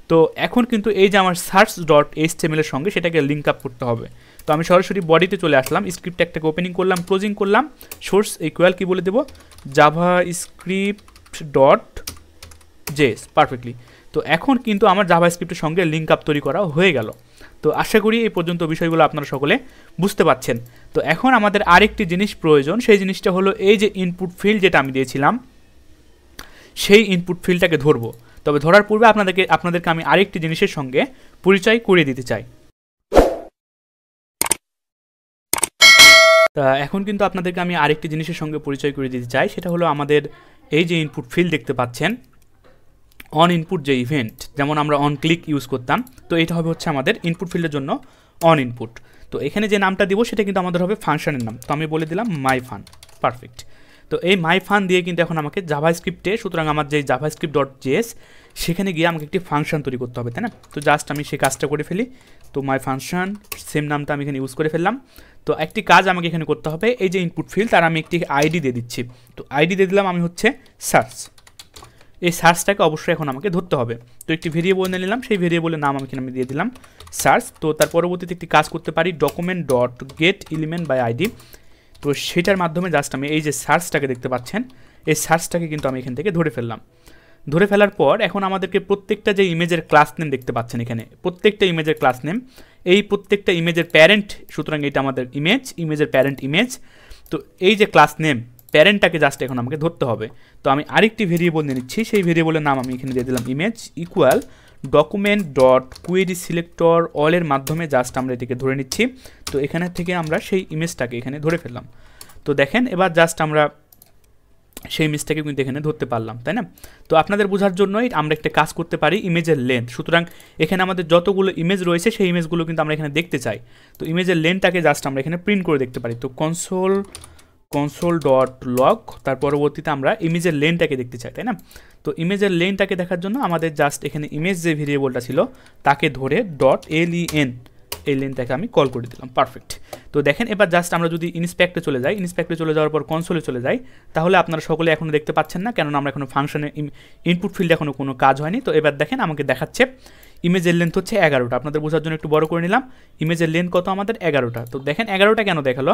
তো এখন কিন্তু এই যে আমার সার্চ ডট এইচ এর সঙ্গে সেটাকে লিঙ্ক আপ করতে হবে তো আমি সরাসরি বডিতে চলে আসলাম স্ক্রিপ্ট একটাকে ওপেনিং করলাম ক্লোজিং করলাম সোর্স ইকুয়াল কী বলে দেবো JavaScript dot JS perfectly তো এখন কিন্তু আমার জাভা স্ক্রিপ্টের সঙ্গে লিঙ্ক আপ তৈরি করা হয়ে গেল তো আশা করি এই পর্যন্ত বিষয়গুলো আপনারা সকলে বুঝতে পাচ্ছেন তো এখন আমাদের আরেকটি জিনিস প্রয়োজন সেই জিনিসটা হলো এই যে ইনপুট ফিল্ড যেটা আমি দিয়েছিলাম সেই ইনপুট ফিল্ডটাকে ধরবো তবে ধরার পূর্বে আপনাদেরকে আপনাদেরকে আমি আরেকটি জিনিসের সঙ্গে পরিচয় করিয়ে দিতে চাই তা এখন কিন্তু আপনাদেরকে আমি আরেকটি জিনিসের সঙ্গে পরিচয় করে দিতে চাই সেটা হলো আমাদের এই যে ইনপুট ফিল্ড দেখতে পাচ্ছেন অন ইনপুট যে ইভেন্ট যেমন আমরা অন ক্লিক ইউজ করতাম তো এটা হবে হচ্ছে আমাদের ইনপুট ফিল্ডের জন্য অন ইনপুট তো এখানে যে নামটা দিব সেটা কিন্তু আমাদের হবে ফাংশনের নাম তো আমি বলে দিলাম মাই ফান পারফেক্ট তো এই মাই ফান দিয়ে কিন্তু এখন আমাকে জাভা স্ক্রিপ্টে সুতরাং আমার যে জাভা স্ক্রিপ্ট ডট জেএস সেখানে গিয়ে আমাকে একটি ফাংশন তৈরি করতে হবে তাই না তো জাস্ট আমি সেই কাজটা করে ফেলি তো মাই ফাংশন সেম নামটা আমি এখানে ইউজ করে ফেললাম তো একটি কাজ আমাকে এখানে করতে হবে এই যে ইনপুট ফিল্ড তার আমি একটি আইডি দিয়ে দিচ্ছি তো আইডি দিয়ে দিলাম আমি হচ্ছে সার্চ এই সার্চটাকে অবশ্যই এখন আমাকে ধরতে হবে তো একটি ভেরিয়েবল এনে নিলাম সেই ভেরিয়েবলের নাম আমি আমি দিয়ে দিলাম সার্চ তো তার পরবর্তীতে একটি কাজ করতে পারি document dot get element by ID তো সেটার মাধ্যমে জাস্ট আমি এই যে সার্চটাকে দেখতে পাচ্ছেন এই সার্চটাকে কিন্তু আমি এখান থেকে ধরে ফেললাম ধরে ফেলার পর এখন আমাদেরকে প্রত্যেকটা যে ইমেজের ক্লাস নেম দেখতে পাচ্ছেন এখানে প্রত্যেকটা ইমেজের ক্লাস নেম এই প্রত্যেকটা ইমেজের প্যারেন্ট সুতরাং এটা আমাদের ইমেজ ইমেজের প্যারেন্ট ইমেজ তো এই যে ক্লাস নেম প্যারেন্টটাকে জাস্ট এখন আমাকে ধরতে হবে তো আমি আরেকটি ভেরিয়েবল নিয়ে নিচ্ছি সেই ভেরিয়েবলের নাম আমি এখানে দিয়ে দিলাম image equal document dot query selector অলের মাধ্যমে জাস্ট আমরা এটিকে ধরে নিচ্ছি তো এখানে থেকে আমরা সেই ইমেজটাকে এখানে ধরে ফেললাম তো দেখেন এবার জাস্ট আমরা সেই মিসটাকে কিন্তু এখানে ধরতে পারলাম তাই না তো আপনাদের বোঝার জন্যই আমরা একটা কাজ করতে পারি ইমেজের লেন্থ সুতরাং এখানে আমাদের যতগুলো ইমেজ রয়েছে সেই ইমেজগুলো কিন্তু আমরা এখানে দেখতে চাই তো ইমেজের লেন্থটাকে জাস্ট আমরা এখানে প্রিন্ট করে দেখতে পারি তো কনসোল কনসোল ডট লক তার পরবর্তীতে আমরা ইমেজের লেনটাকে দেখতে চাই তাই না তো ইমেজের লেনটাকে দেখার জন্য আমাদের জাস্ট এখানে ইমেজ যে ভেরিয়েবলটা ছিল তাকে ধরে ডট এলইএন এই লেনটাকে আমি কল করে দিলাম পারফেক্ট তো দেখেন এবার জাস্ট আমরা যদি ইন্সপেক্টে চলে যাই ইন্সপেক্টে চলে যাওয়ার পর কনসোলে চলে যাই তাহলে আপনারা সকলে এখনও দেখতে পাচ্ছেন না কেননা আমরা এখনও ফাংশনে ইনপুট ফিল্ডে এখনও কোনো কাজ হয়নি তো এবার দেখেন আমাকে দেখাচ্ছে ইমেজের লেন্থ হচ্ছে এগারোটা আপনাদের বোঝার জন্য একটু বড় করে নিলাম ইমেজের লেন্থ কত আমাদের এগারোটা তো দেখেন এগারোটা কেন দেখালো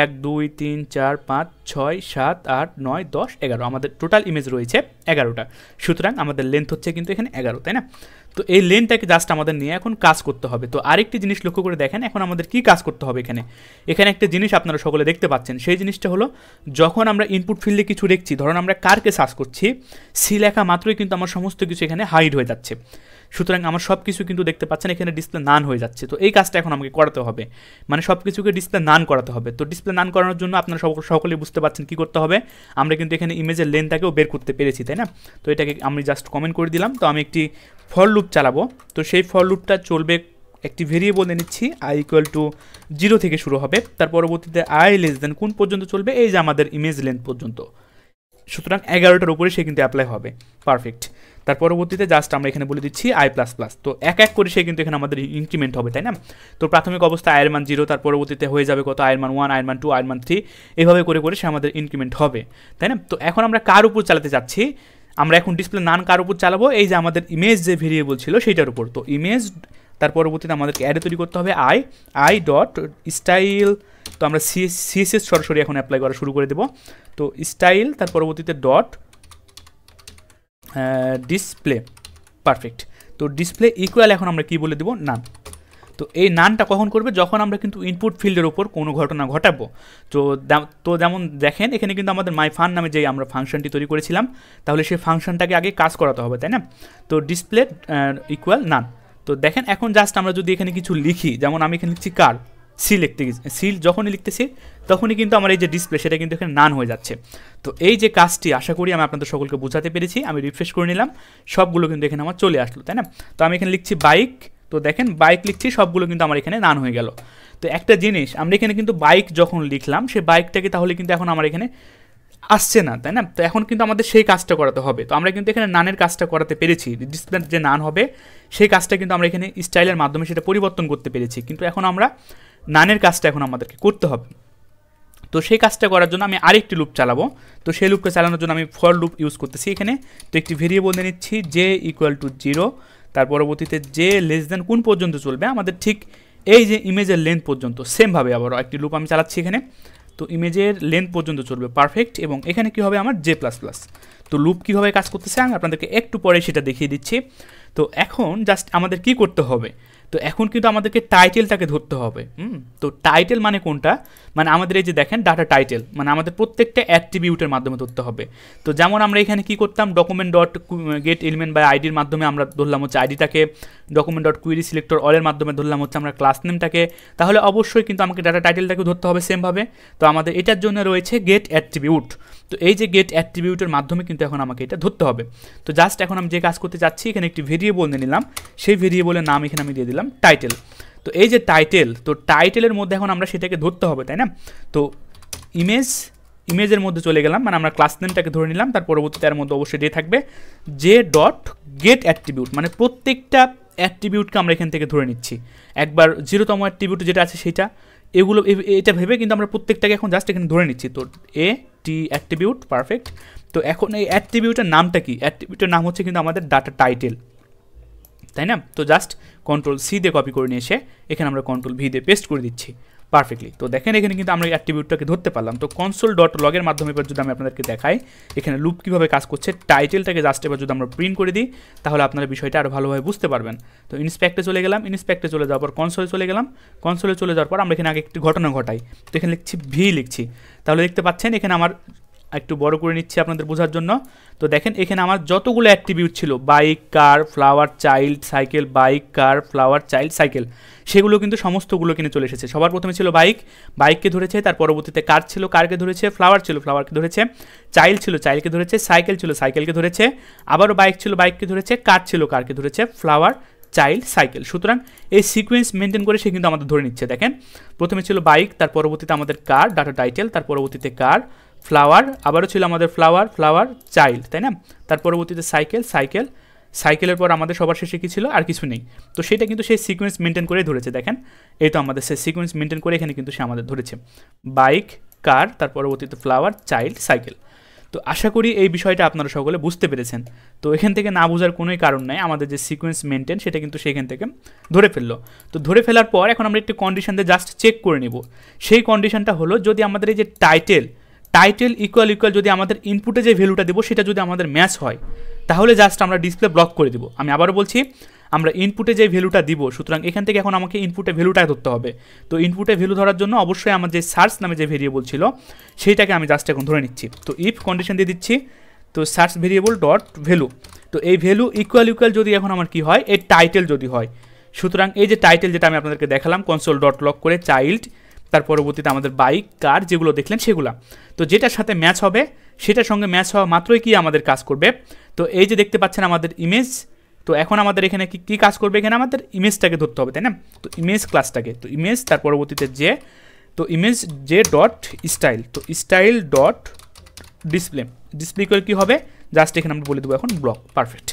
এক দুই তিন চার পাঁচ ছয় সাত আট নয় দশ এগারো আমাদের টোটাল ইমেজ রয়েছে এগারোটা সুতরাং আমাদের লেন্থ হচ্ছে কিন্তু এখানে এগারো তাই না তো এই লেনটাকে জাস্ট আমাদের নিয়ে এখন কাজ করতে হবে তো আরেকটি জিনিস লক্ষ্য করে দেখেন এখন আমাদের কি কাজ করতে হবে এখানে এখানে একটা জিনিস আপনারা সকলে দেখতে পাচ্ছেন সেই জিনিসটা হলো যখন আমরা ইনপুট ফিল্ডে কিছু দেখছি ধরুন আমরা কারকে সার্চ করছি সি লেখা মাত্রই কিন্তু আমার সমস্ত কিছু এখানে হাইড হয়ে যাচ্ছে সুতরাং আমার সব কিছু কিন্তু দেখতে পাচ্ছেন এখানে ডিসপ্লে নান হয়ে যাচ্ছে তো এই কাজটা এখন আমাকে করাতে হবে মানে সব কিছুকে ডিসপ্লে নান করাতে হবে তো ডিসপ্লে নান করানোর জন্য আপনারা সকলেই বুঝতে পারছেন কী করতে হবে আমরা কিন্তু এখানে ইমেজের লেনটাকেও বের করতে পেরেছি তাই না তো এটাকে আমি জাস্ট কমেন্ট করে দিলাম তো আমি একটি ফল লুপ চালাবো তো সেই ফল লুপটা চলবে একটি ভেরিয়েবল নিচ্ছি আই ইকুয়াল টু জিরো থেকে শুরু হবে তার পরবর্তীতে আই লেস দেন কোন পর্যন্ত চলবে এই যে আমাদের ইমেজ লেন্থ পর্যন্ত সুতরাং এগারোটার উপরে সে কিন্তু অ্যাপ্লাই হবে পারফেক্ট তার পরবর্তীতে জাস্ট আমরা এখানে বলে দিচ্ছি আই প্লাস প্লাস তো এক এক করে সে কিন্তু এখানে আমাদের ইনক্রিমেন্ট হবে তাই না তো প্রাথমিক অবস্থা আয়ের মান জিরো তার পরবর্তীতে হয়ে যাবে কত আয়ের মান ওয়ান আয়ের মান টু আয়ের মান থ্রি এভাবে করে করে সে আমাদের ইনক্রিমেন্ট হবে তাই না তো এখন আমরা কার উপর চালাতে যাচ্ছি আমরা এখন ডিসপ্লে নান কার উপর চালাবো এই যে আমাদের ইমেজ যে ভেরিয়েবল ছিল সেইটার উপর তো ইমেজ তার পরবর্তীতে আমাদেরকে অ্যাডে তৈরি করতে হবে আই আই ডট স্টাইল তো আমরা সিএসএস সরাসরি এখন অ্যাপ্লাই করা শুরু করে দেবো তো স্টাইল তার পরবর্তীতে ডট ডিসপ্লে পারফেক্ট তো ডিসপ্লে ইকুয়াল এখন আমরা কি বলে দেবো নান তো এই নানটা কখন করবে যখন আমরা কিন্তু ইনপুট ফিল্ডের ওপর কোনো ঘটনা ঘটাবো তো তো যেমন দেখেন এখানে কিন্তু আমাদের মাই ফান নামে যেই আমরা ফাংশনটি তৈরি করেছিলাম তাহলে সেই ফাংশনটাকে আগে কাজ করাতে হবে তাই না তো ডিসপ্লে ইকুয়াল নান তো দেখেন এখন জাস্ট আমরা যদি এখানে কিছু লিখি যেমন আমি এখানে লিখছি কার সি লিখতে সি যখনই লিখতেছি তখনই কিন্তু আমার এই যে ডিসপ্লে সেটা কিন্তু এখানে নান হয়ে যাচ্ছে তো এই যে কাজটি আশা করি আমি আপনাদের সকলকে বোঝাতে পেরেছি আমি রিফ্রেশ করে নিলাম সবগুলো কিন্তু এখানে আমার চলে আসলো তাই না তো আমি এখানে লিখছি বাইক তো দেখেন বাইক লিখছি সবগুলো কিন্তু আমার এখানে নান হয়ে গেল তো একটা জিনিস আমরা এখানে কিন্তু বাইক যখন লিখলাম সে বাইকটাকে তাহলে কিন্তু এখন আমার এখানে আসছে না তাই না তো এখন কিন্তু আমাদের সেই কাজটা করাতে হবে তো আমরা কিন্তু এখানে নানের কাজটা করাতে পেরেছি ডিসপ্লের যে নান হবে সেই কাজটা কিন্তু আমরা এখানে স্টাইলের মাধ্যমে সেটা পরিবর্তন করতে পেরেছি কিন্তু এখন আমরা নানের কাজটা এখন আমাদেরকে করতে হবে তো সেই কাজটা করার জন্য আমি আরেকটি লুপ চালাবো তো সেই লুপটা চালানোর জন্য আমি ফর লুপ ইউজ করতেছি এখানে তো একটি ভেরিয়েবল নিয়ে নিচ্ছি জে ইকুয়াল টু জিরো তার পরবর্তীতে জে লেস দেন কোন পর্যন্ত চলবে আমাদের ঠিক এই যে ইমেজের লেন্থ পর্যন্ত সেমভাবে আবার একটি লুপ আমি চালাচ্ছি এখানে তো ইমেজের লেন্থ পর্যন্ত চলবে পারফেক্ট এবং এখানে কি হবে আমার জে প্লাস প্লাস তো লুপ কীভাবে কাজ করতেছে আমি আপনাদেরকে একটু পরে সেটা দেখিয়ে দিচ্ছি তো এখন জাস্ট আমাদের কি করতে হবে তো এখন কিন্তু আমাদেরকে টাইটেলটাকে ধরতে হবে হুম তো টাইটেল মানে কোনটা মানে আমাদের এই যে দেখেন ডাটা টাইটেল মানে আমাদের প্রত্যেকটা অ্যাট্রিবিউটের মাধ্যমে ধরতে হবে তো যেমন আমরা এখানে কি করতাম ডকুমেন্ট ডট গেট এলিমেন্ট বা আইডির মাধ্যমে আমরা ধরলাম হচ্ছে আইডিটাকে ডকুমেন্ট ডট কুইরি সিলেক্টর অলের মাধ্যমে ধরলাম হচ্ছে আমরা ক্লাস নেমটাকে তাহলে অবশ্যই কিন্তু আমাকে ডাটা টাইটেলটাকে ধরতে হবে সেমভাবে তো আমাদের এটার জন্য রয়েছে গেট অ্যাট্রিবিউট তো এই যে গেট অ্যাট্রিবিউটের মাধ্যমে কিন্তু এখন আমাকে এটা ধরতে হবে তো জাস্ট এখন আমি যে কাজ করতে চাচ্ছি এখানে একটি ভেরিয়েবল নিয়ে নিলাম সেই ভেরিয়েবলের নাম এখানে আমি দিয়ে দিলাম দিলাম টাইটেল তো এই যে টাইটেল তো টাইটেলের মধ্যে এখন আমরা সেটাকে ধরতে হবে তাই না তো ইমেজ ইমেজের মধ্যে চলে গেলাম মানে আমরা ক্লাস নেমটাকে ধরে নিলাম তার পরবর্তী তার মধ্যে অবশ্যই ডে থাকবে যে ডট গেট অ্যাট্রিবিউট মানে প্রত্যেকটা অ্যাট্রিবিউটকে আমরা এখান থেকে ধরে নিচ্ছি একবার জিরোতম অ্যাট্রিবিউট যেটা আছে সেটা এগুলো এটা ভেবে কিন্তু আমরা প্রত্যেকটাকে এখন জাস্ট এখানে ধরে নিচ্ছি তো এ টি অ্যাট্রিবিউট পারফেক্ট তো এখন এই অ্যাট্রিবিউটের নামটা কি অ্যাট্রিবিউটের নাম হচ্ছে কিন্তু আমাদের ডাটা টাইটেল তাই না তো জাস্ট কন্ট্রোল সি দিয়ে কপি করে নিয়ে এসে এখানে আমরা কন্ট্রোল ভি দিয়ে পেস্ট করে দিচ্ছি পারফেক্টলি তো দেখেন এখানে কিন্তু আমরা অ্যাট্রিবিউটটাকে ধরতে পারলাম তো কনসোল ডট লগের মাধ্যমে এবার যদি আমি আপনাদেরকে দেখাই এখানে লুপ কীভাবে কাজ করছে টাইটেলটাকে জাস্ট এবার যদি আমরা প্রিন্ট করে দিই তাহলে আপনারা বিষয়টা আরও ভালোভাবে বুঝতে পারবেন তো ইন্সপেক্টে চলে গেলাম ইন্সপেক্টে চলে যাওয়ার পর কনসোলে চলে গেলাম কনসোলে চলে যাওয়ার পর আমরা এখানে আগে একটি ঘটনা ঘটাই তো এখানে লিখছি ভি লিখছি তাহলে দেখতে পাচ্ছেন এখানে আমার একটু বড় করে নিচ্ছি আপনাদের বোঝার জন্য তো দেখেন এখানে আমার যতগুলো অ্যাট্রিবিউট ছিল bike car flower child cycle bike car flower child cycle সেগুলো কিন্তু সমস্তগুলো কিনে চলে এসেছে সবার প্রথমে ছিল বাইক বাইককে ধরেছে তার পরবর্তীতে কার ছিল কারকে ধরেছে ফ্লাওয়ার ছিল ফ্লাওয়ারকে ধরেছে চাইল্ড ছিল চাইল্ডকে ধরেছে সাইকেল ছিল সাইকেলকে ধরেছে আবারও বাইক ছিল বাইককে ধরেছে কার ছিল কারকে ধরেছে ফ্লাওয়ার চাইল্ড সাইকেল সুতরাং এই সিকোয়েন্স মেনটেন করে সে কিন্তু আমাদের ধরে নিচ্ছে দেখেন প্রথমে ছিল বাইক তার পরবর্তীতে আমাদের কার ডাটা টাইটেল তার পরবর্তীতে কার ফ্লাওয়ার আবারও ছিল আমাদের ফ্লাওয়ার ফ্লাওয়ার চাইল্ড তাই না তার পরবর্তীতে সাইকেল সাইকেল সাইকেলের পর আমাদের সবার শেষে কী ছিল আর কিছু নেই তো সেটা কিন্তু সেই সিকোয়েন্স মেনটেন করে ধরেছে দেখেন এই তো আমাদের সেই সিকোয়েন্স মেনটেন করে এখানে কিন্তু সে আমাদের ধরেছে বাইক কার তার পরবর্তীতে ফ্লাওয়ার চাইল্ড সাইকেল তো আশা করি এই বিষয়টা আপনারা সকলে বুঝতে পেরেছেন তো এখান থেকে না বোঝার কোনোই কারণ নাই আমাদের যে সিকোয়েন্স মেনটেন সেটা কিন্তু সেখান থেকে ধরে ফেললো তো ধরে ফেলার পর এখন আমরা একটি কন্ডিশন দিয়ে জাস্ট চেক করে নেব সেই কন্ডিশনটা হলো যদি আমাদের এই যে টাইটেল টাইটেল ইকুয়াল ইকুয়াল যদি আমাদের ইনপুটে যে ভ্যালুটা দেবো সেটা যদি আমাদের ম্যাচ হয় তাহলে জাস্ট আমরা ডিসপ্লে ব্লক করে দেবো আমি আবারও বলছি আমরা ইনপুটে যে ভ্যালুটা দিব সুতরাং এখান থেকে এখন আমাকে ইনপুটে ভ্যালুটা ধরতে হবে তো ইনপুটে ভ্যালু ধরার জন্য অবশ্যই আমার যে সার্চ নামে যে ভেরিয়েবল ছিল সেইটাকে আমি জাস্ট এখন ধরে নিচ্ছি তো ইফ কন্ডিশন দিয়ে দিচ্ছি তো সার্চ ভেরিয়েবল ডট ভ্যালু তো এই ভ্যালু ইকুয়াল ইকুয়াল যদি এখন আমার কি হয় এই টাইটেল যদি হয় সুতরাং এই যে টাইটেল যেটা আমি আপনাদেরকে দেখালাম কনসোল ডট লক করে চাইল্ড তার পরবর্তীতে আমাদের বাইক কার যেগুলো দেখলেন সেগুলো তো যেটার সাথে ম্যাচ হবে সেটার সঙ্গে ম্যাচ হওয়া মাত্রই কি আমাদের কাজ করবে তো এই যে দেখতে পাচ্ছেন আমাদের ইমেজ তো এখন আমাদের এখানে কি কী কাজ করবে এখানে আমাদের ইমেজটাকে ধরতে হবে তাই না তো ইমেজ ক্লাসটাকে তো ইমেজ তার পরবর্তীতে যে তো ইমেজ যে ডট স্টাইল তো স্টাইল ডট ডিসপ্লে ডিসপ্লে করে কী হবে জাস্ট এখানে আমরা বলে দেবো এখন ব্লক পারফেক্ট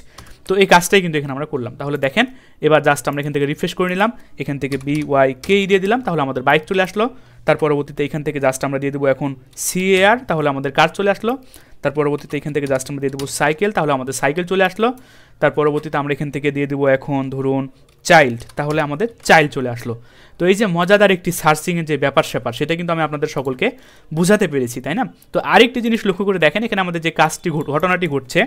তো এই কাজটাই কিন্তু এখানে আমরা করলাম তাহলে দেখেন এবার জাস্ট আমরা এখান থেকে রিফ্রেশ করে নিলাম এখান থেকে বি ওয়াই কে দিয়ে দিলাম তাহলে আমাদের বাইক চলে আসলো তার পরবর্তীতে এখান থেকে জাস্ট আমরা দিয়ে দেবো এখন সিএআর তাহলে আমাদের কার চলে আসলো তার পরবর্তীতে এখান থেকে জাস্ট আমরা দিয়ে দেবো সাইকেল তাহলে আমাদের সাইকেল চলে আসলো তার পরবর্তীতে আমরা এখান থেকে দিয়ে দেবো এখন ধরুন চাইল্ড তাহলে আমাদের চাইল্ড চলে আসলো তো এই যে মজাদার একটি সার্চিংয়ের যে ব্যাপার স্যাপার সেটা কিন্তু আমি আপনাদের সকলকে বুঝাতে পেরেছি তাই না তো আরেকটি জিনিস লক্ষ্য করে দেখেন এখানে আমাদের যে কাজটি ঘটনাটি ঘটছে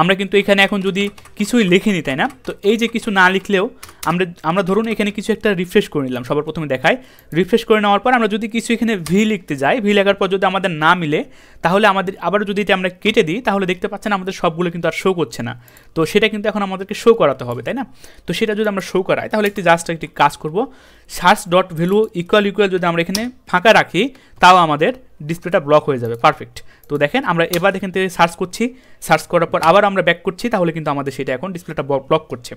আমরা কিন্তু এখানে এখন যদি কিছুই লিখিনি তাই না তো এই যে কিছু না লিখলেও আমরা আমরা ধরুন এখানে কিছু একটা রিফ্রেশ করে নিলাম সবার প্রথমে দেখায় রিফ্রেশ করে নেওয়ার পর আমরা যদি কিছু এখানে ভি লিখতে যাই ভি লেখার পর যদি আমাদের না মিলে তাহলে আমাদের আবার যদি এটা আমরা কেটে দিই তাহলে দেখতে পাচ্ছেন আমাদের সবগুলো কিন্তু আর শো করছে না তো সেটা কিন্তু এখন আমাদেরকে শো করাতে হবে তাই না তো সেটা যদি আমরা শো করাই তাহলে একটি জাস্ট একটি কাজ করব search dot value equal equal যদি আমরা এখানে ফাঁকা রাখি তাও আমাদের ডিসপ্লেটা ব্লক হয়ে যাবে পারফেক্ট তো দেখেন আমরা এবার এখান থেকে সার্চ করছি সার্চ করার পর আবার আমরা ব্যাক করছি তাহলে কিন্তু আমাদের সেটা এখন ডিসপ্লেটা ব্লক করছে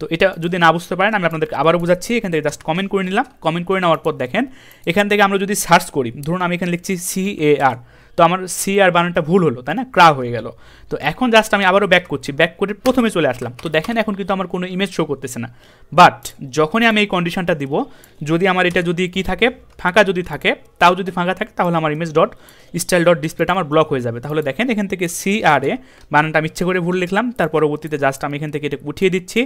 তো এটা যদি না বুঝতে পারেন আমি আপনাদেরকে আবারও বোঝাচ্ছি এখান থেকে জাস্ট কমেন্ট করে নিলাম কমেন্ট করে নেওয়ার পর দেখেন এখান থেকে আমরা যদি সার্চ করি ধরুন আমি এখানে লিখছি সি এ আর তো আমার সি আর বানানটা ভুল হলো তাই না ক্রা হয়ে গেল তো এখন জাস্ট আমি আবারও ব্যাক করছি ব্যাক করে প্রথমে চলে আসলাম তো দেখেন এখন কিন্তু আমার কোনো ইমেজ শো করতেছে না বাট যখনই আমি এই কন্ডিশনটা দিব যদি আমার এটা যদি কি থাকে ফাঁকা যদি থাকে তাও যদি ফাঁকা থাকে তাহলে আমার ইমেজ ডট স্টাইল ডট ডিসপ্লেটা আমার ব্লক হয়ে যাবে তাহলে দেখেন এখান থেকে সি আর এ বানানটা আমি ইচ্ছে করে ভুল লিখলাম তার পরবর্তীতে জাস্ট আমি এখান থেকে এটা উঠিয়ে দিচ্ছি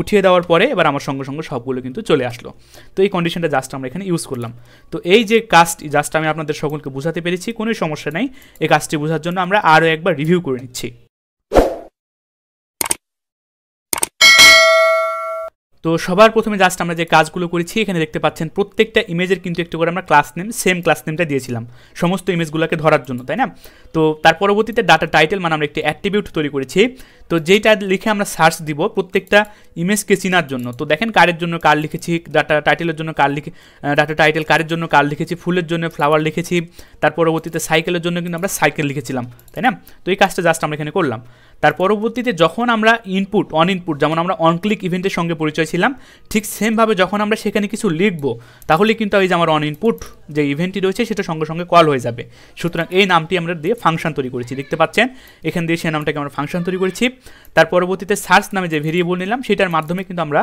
উঠিয়ে দেওয়ার পরে এবার আমার সঙ্গে সঙ্গে সবগুলো কিন্তু চলে আসলো তো এই কন্ডিশনটা জাস্ট আমরা এখানে ইউজ করলাম তো এই যে কাজটি জাস্ট আমি আপনাদের সকলকে বোঝাতে পেরেছি কোনোই সমস্যা নেই এই কাজটি বোঝার জন্য আমরা আরও একবার রিভিউ করে নিচ্ছি তো সবার প্রথমে জাস্ট আমরা যে কাজগুলো করেছি এখানে দেখতে পাচ্ছেন প্রত্যেকটা ইমেজের কিন্তু একটু করে আমরা ক্লাস নেম সেম ক্লাস নেমটা দিয়েছিলাম সমস্ত ইমেজগুলোকে ধরার জন্য তাই না তো তার পরবর্তীতে ডাটা টাইটেল মানে আমরা একটি অ্যাট্রিবিউট তৈরি করেছি তো যেইটা লিখে আমরা সার্চ দিব প্রত্যেকটা ইমেজকে চিনার জন্য তো দেখেন কারের জন্য কার লিখেছি ডাটা টাইটেলের জন্য কার লিখে ডাটা টাইটেল কারের জন্য কার লিখেছি ফুলের জন্য ফ্লাওয়ার লিখেছি তার পরবর্তীতে সাইকেলের জন্য কিন্তু আমরা সাইকেল লিখেছিলাম তাই না তো এই কাজটা জাস্ট আমরা এখানে করলাম তার পরবর্তীতে যখন আমরা ইনপুট অন ইনপুট যেমন আমরা অন ক্লিক ইভেন্টের সঙ্গে পরিচয় ছিলাম ঠিক সেমভাবে যখন আমরা সেখানে কিছু লিখবো তাহলে কিন্তু এই যে আমার অন ইনপুট যে ইভেন্টটি রয়েছে সেটা সঙ্গে সঙ্গে কল হয়ে যাবে সুতরাং এই নামটি আমরা দিয়ে ফাংশন তৈরি করেছি দেখতে পাচ্ছেন এখান দিয়ে সেই নামটাকে আমরা ফাংশন তৈরি করেছি তার পরবর্তীতে সার্চ নামে যে ভেরিয়েবল নিলাম সেটার মাধ্যমে কিন্তু আমরা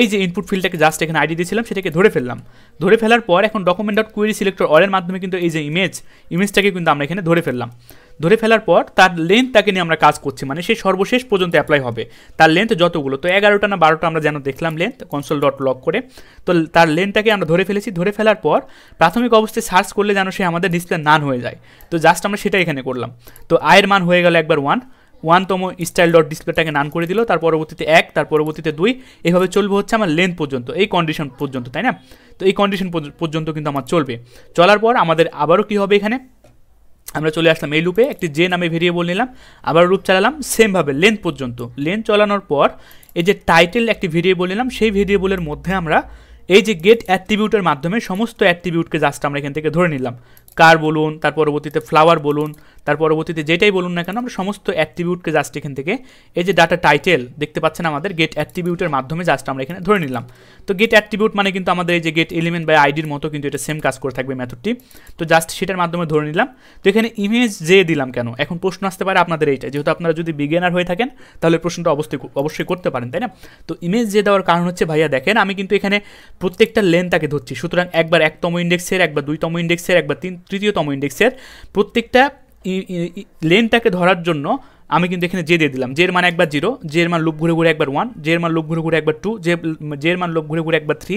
এই যে ইনপুট ফিল্ডটাকে জাস্ট এখানে আইডি দিয়েছিলাম সেটাকে ধরে ফেললাম ধরে ফেলার পর এখন ডকুমেন্ট ডট কুয়েরি সিলেক্টর অলের মাধ্যমে কিন্তু এই যে ইমেজ ইমেজটাকে কিন্তু আমরা এখানে ধরে ফেললাম ধরে ফেলার পর তার লেন্থ তাকে নিয়ে আমরা কাজ করছি মানে সে সর্বশেষ পর্যন্ত অ্যাপ্লাই হবে তার লেন্থ যতগুলো তো এগারোটা না বারোটা আমরা যেন দেখলাম লেন্থ কনসোল ডট লক করে তো তার লেন্থটাকে আমরা ধরে ফেলেছি ধরে ফেলার পর প্রাথমিক অবস্থায় সার্চ করলে যেন সে আমাদের ডিসপ্লে নান হয়ে যায় তো জাস্ট আমরা সেটা এখানে করলাম তো আয়ের মান হয়ে গেল একবার ওয়ান ওয়ানতম স্টাইল ডট ডিসপ্লেটাকে নান করে দিল তার পরবর্তীতে এক তার পরবর্তীতে দুই এভাবে চলবে হচ্ছে আমার লেন্থ পর্যন্ত এই কন্ডিশন পর্যন্ত তাই না তো এই কন্ডিশন পর্যন্ত কিন্তু আমার চলবে চলার পর আমাদের আবারও কী হবে এখানে আমরা চলে আসলাম এই লুপে একটি জেন নামে ভেরিয়েবল নিলাম আবার লুপ চালালাম সেমভাবে লেন্থ পর্যন্ত লেন্থ চালানোর পর এই যে টাইটেল একটি ভেরিয়েবল নিলাম সেই ভেরিয়েবলের মধ্যে আমরা এই যে গেট অ্যাট্রিবিউটের মাধ্যমে সমস্ত অ্যাট্রিবিউটকে জাস্ট আমরা এখান থেকে ধরে নিলাম কার বলুন তার পরবর্তীতে ফ্লাওয়ার বলুন তার পরবর্তীতে যেটাই বলুন না কেন আমরা সমস্ত অ্যাট্রিবিউটকে জাস্ট এখান থেকে এই যে ডাটা টাইটেল দেখতে পাচ্ছেন আমাদের গেট অ্যাট্রিবিউটের মাধ্যমে জাস্ট আমরা এখানে ধরে নিলাম তো গেট অ্যাট্রিবিউট মানে কিন্তু আমাদের এই যে গেট এলিমেন্ট বা আইডির মতো কিন্তু এটা সেম কাজ করে থাকবে মেথডটি তো জাস্ট সেটার মাধ্যমে ধরে নিলাম তো এখানে ইমেজ যে দিলাম কেন এখন প্রশ্ন আসতে পারে আপনাদের এইটা যেহেতু আপনারা যদি বিজ্ঞানার হয়ে থাকেন তাহলে প্রশ্নটা অবশ্যই অবশ্যই করতে পারেন তাই না তো ইমেজ যে দেওয়ার কারণ হচ্ছে ভাইয়া দেখেন আমি কিন্তু এখানে প্রত্যেকটা লেনটাকে ধরছি সুতরাং একবার একতম ইন্ডেক্সের একবার দুইতম ইন্ডেক্সের একবার তিন তৃতীয়তম ইন্ডেক্সের প্রত্যেকটা লেনটাকে ধরার জন্য আমি কিন্তু এখানে জে দিয়ে দিলাম জের মান একবার জিরো জের মান লুপ ঘুরে ঘুরে একবার ওয়ান জের মান লুপ ঘুরে ঘুরে একবার টু জে জের মান লুপ ঘুরে ঘুরে একবার থ্রি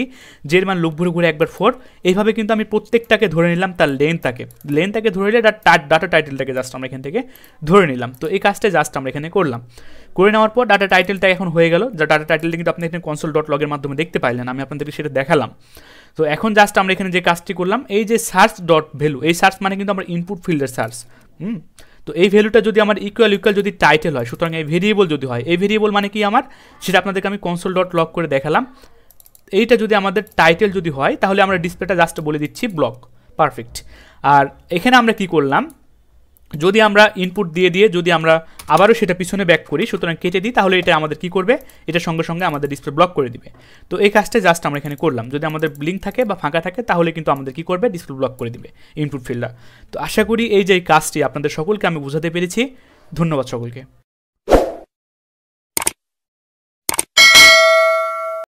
জের মান লুপ ঘুরে ঘুরে একবার ফোর এইভাবে কিন্তু আমি প্রত্যেকটাকে ধরে নিলাম তার লেনটাকে লেনটাকে ধরে নিলে ডাটা টাইটেলটাকে জাস্ট আমরা এখান থেকে ধরে নিলাম তো এই কাজটা জাস্ট আমরা এখানে করলাম করে নেওয়ার পর ডাটা টাইটেলটা এখন হয়ে গেল ডাটা টাইটেলটা কিন্তু আপনি এখানে কনসোল ডট লগের মাধ্যমে দেখতে পাইলেন আমি আপনাদেরকে সেটা দেখালাম তো এখন জাস্ট আমরা এখানে যে কাজটি করলাম এই যে সার্চ ডট ভ্যালু এই সার্চ মানে কিন্তু আমার ইনপুট ফিল্ডের সার্চ হুম তো এই ভ্যালুটা যদি আমার ইকুয়াল ইকুয়াল যদি টাইটেল হয় সুতরাং এই ভেরিয়েবল যদি হয় এই ভেরিয়েবল মানে কি আমার সেটা আপনাদেরকে আমি কনসোল ডট লক করে দেখালাম এইটা যদি আমাদের টাইটেল যদি হয় তাহলে আমরা ডিসপ্লেটা জাস্ট বলে দিচ্ছি ব্লক পারফেক্ট আর এখানে আমরা কি করলাম যদি আমরা ইনপুট দিয়ে দিয়ে যদি আমরা আবারও সেটা পিছনে ব্যাক করি সুতরাং কেটে দিই তাহলে এটা আমাদের কি করবে এটা সঙ্গে সঙ্গে আমাদের ডিসপ্লে ব্লক করে দিবে তো এই কাজটা জাস্ট আমরা এখানে করলাম যদি আমাদের লিঙ্ক থাকে বা ফাঁকা থাকে তাহলে কিন্তু আমাদের কি করবে ডিসপ্লে ব্লক করে দিবে ইনপুট ফিল্ডার তো আশা করি এই যে কাজটি আপনাদের সকলকে আমি বোঝাতে পেরেছি ধন্যবাদ সকলকে